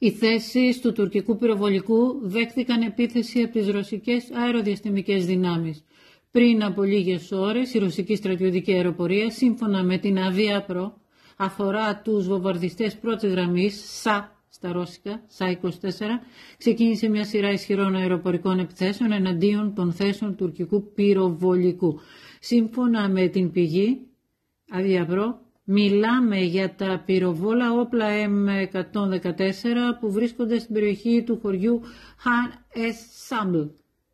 Οι θέσεις του τουρκικού πυροβολικού δέχθηκαν επίθεση από τις ρωσικές αεροδιαστημικές δυνάμεις. Πριν από λίγες ώρες, η ρωσική στρατιωτική αεροπορία, σύμφωνα με την Πρό, αφορά τους βομβαρδιστές πρώτης γραμμής, ΣΑ στα ρώσικα, ΣΑ 24, ξεκίνησε μια σειρά ισχυρών αεροπορικών επιθέσεων εναντίον των θέσεων τουρκικού πυροβολικού. Σύμφωνα με την πηγή, Πρό. Μιλάμε για τα πυροβόλα όπλα M114 που βρίσκονται στην περιοχή του χωριού Han S.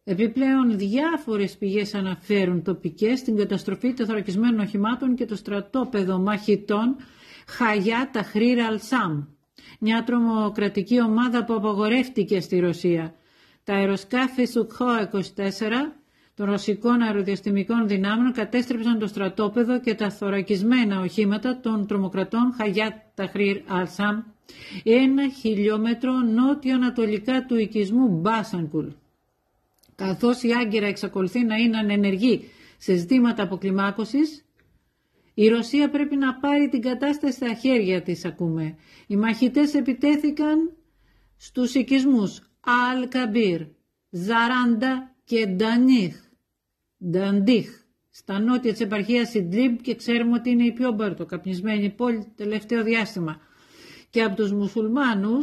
Επιπλέον διάφορες πηγές αναφέρουν τοπικές στην καταστροφή των θρακισμένων οχημάτων και το στρατόπεδο μαχητών Χαγιά Ταχρήρ Αλσάμ, μια τρομοκρατική ομάδα που απαγορεύτηκε στη Ρωσία. Τα αεροσκάφη Σουκχό 24 των ρωσικών αεροδιαστημικών δυνάμεων κατέστρεψαν το στρατόπεδο και τα θωρακισμένα οχήματα των τρομοκρατών Χαγιάτ Ταχρήρ Αλσάμ, ένα χιλιόμετρο νότιο-ανατολικά του οικισμού Μπάσανκουλ. Καθώς η Άγκυρα εξακολουθεί να είναι ανενεργή σε ζητήματα αποκλιμάκωσης, η Ρωσία πρέπει να πάρει την κατάσταση στα χέρια της, ακούμε. Οι μαχητές επιτέθηκαν στους οικισμούς Αλ-Καμπύρ, Ζαράντα και Ντανίχ. Νταντίχ, στα νότια της επαρχίας Ιντλίμπ και ξέρουμε ότι είναι η πιο μπαρτοκαπνισμένη πόλη τελευταίο διάστημα. Και από τους μουσουλμάνους,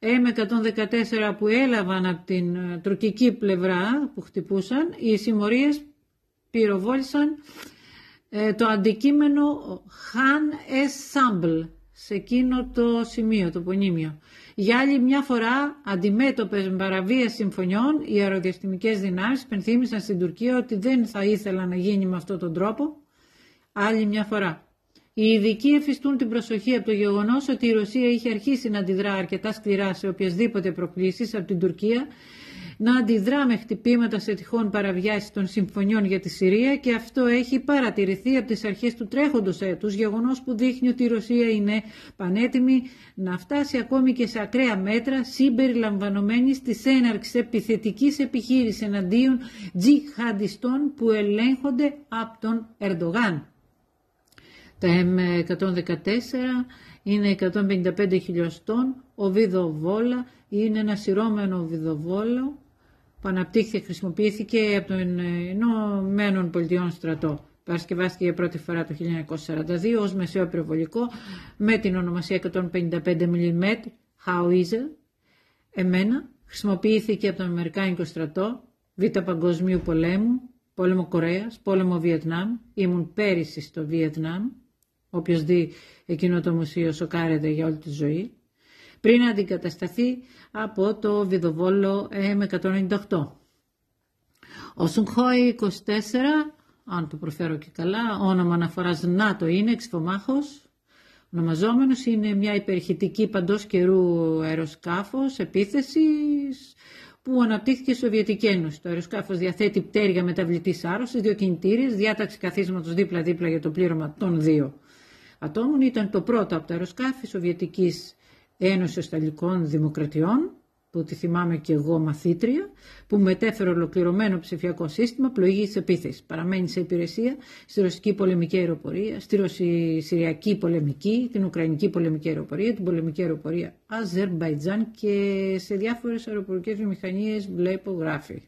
M114 που έλαβαν από την ε, τουρκική πλευρά που χτυπούσαν, οι συμμορίες πυροβόλησαν ε, το αντικείμενο Χαν Ensemble σε εκείνο το σημείο, το πονήμιο. Για άλλη μια φορά, αντιμέτωπες με παραβίαση συμφωνιών, οι αεροδιαστημικές δυνάμεις πενθύμησαν στην Τουρκία ότι δεν θα ήθελα να γίνει με αυτόν τον τρόπο. Άλλη μια φορά. Οι ειδικοί εφιστούν την προσοχή από το γεγονός ότι η Ρωσία είχε αρχίσει να αντιδρά αρκετά σκληρά σε οποιασδήποτε προκλήσεις από την Τουρκία να αντιδρά με χτυπήματα σε τυχόν παραβιάσεις των συμφωνιών για τη Συρία και αυτό έχει παρατηρηθεί από τις αρχές του τρέχοντος έτους, γεγονός που δείχνει ότι η Ρωσία είναι πανέτοιμη να φτάσει ακόμη και σε ακραία μέτρα συμπεριλαμβανομένη της έναρξης επιθετικής επιχείρησης εναντίον τζιχαντιστών που ελέγχονται από τον Ερντογάν. Τα M114 είναι 155 χιλιοστών, ο βίδο βόλα είναι ένα σειρώμενο βιδοβόλο που αναπτύχθηκε χρησιμοποιήθηκε από τον Ηνωμένων ε, Πολιτειών στρατό. Παρασκευάστηκε για πρώτη φορά το 1942 ως μεσαίο πυροβολικό με την ονομασία 155 mm Howitzer. Εμένα χρησιμοποιήθηκε από τον Αμερικάνικο στρατό Β' Παγκοσμίου Πολέμου, Πόλεμο Κορέας, Πόλεμο Βιετνάμ. Ήμουν πέρυσι στο Βιετνάμ. Όποιος δει εκείνο το μουσείο σοκάρεται για όλη τη ζωή πριν αντικατασταθεί από το βιδοβόλο M198. Ο Σουγχόη 24, αν το προφέρω και καλά, όνομα αναφοράς ΝΑΤΟ είναι, εξφωμάχος, ονομαζόμενος, είναι μια υπερχητική παντός καιρού αεροσκάφος επίθεσης που αναπτύχθηκε η Σοβιετική Ένωση. Το αεροσκάφος διαθέτει πτέρυγα μεταβλητής άρρωσης, δύο κινητήρες, διάταξη καθίσματος δίπλα-δίπλα για το πλήρωμα των δύο ατόμων. Ήταν το πρώτο από τα αεροσκάφη Σοβιετικής Ένωση Σταλικών Δημοκρατιών, που τη θυμάμαι και εγώ μαθήτρια, που μετέφερε ολοκληρωμένο ψηφιακό σύστημα πλοηγή επίθεσης. Παραμένει σε υπηρεσία στη ρωσική πολεμική αεροπορία, στη ρωσικη πολεμική, την ουκρανική πολεμική αεροπορία, την πολεμική αεροπορία Αζερμπαϊτζάν και σε διάφορες αεροπορικές βιομηχανίες βλέπω γράφει.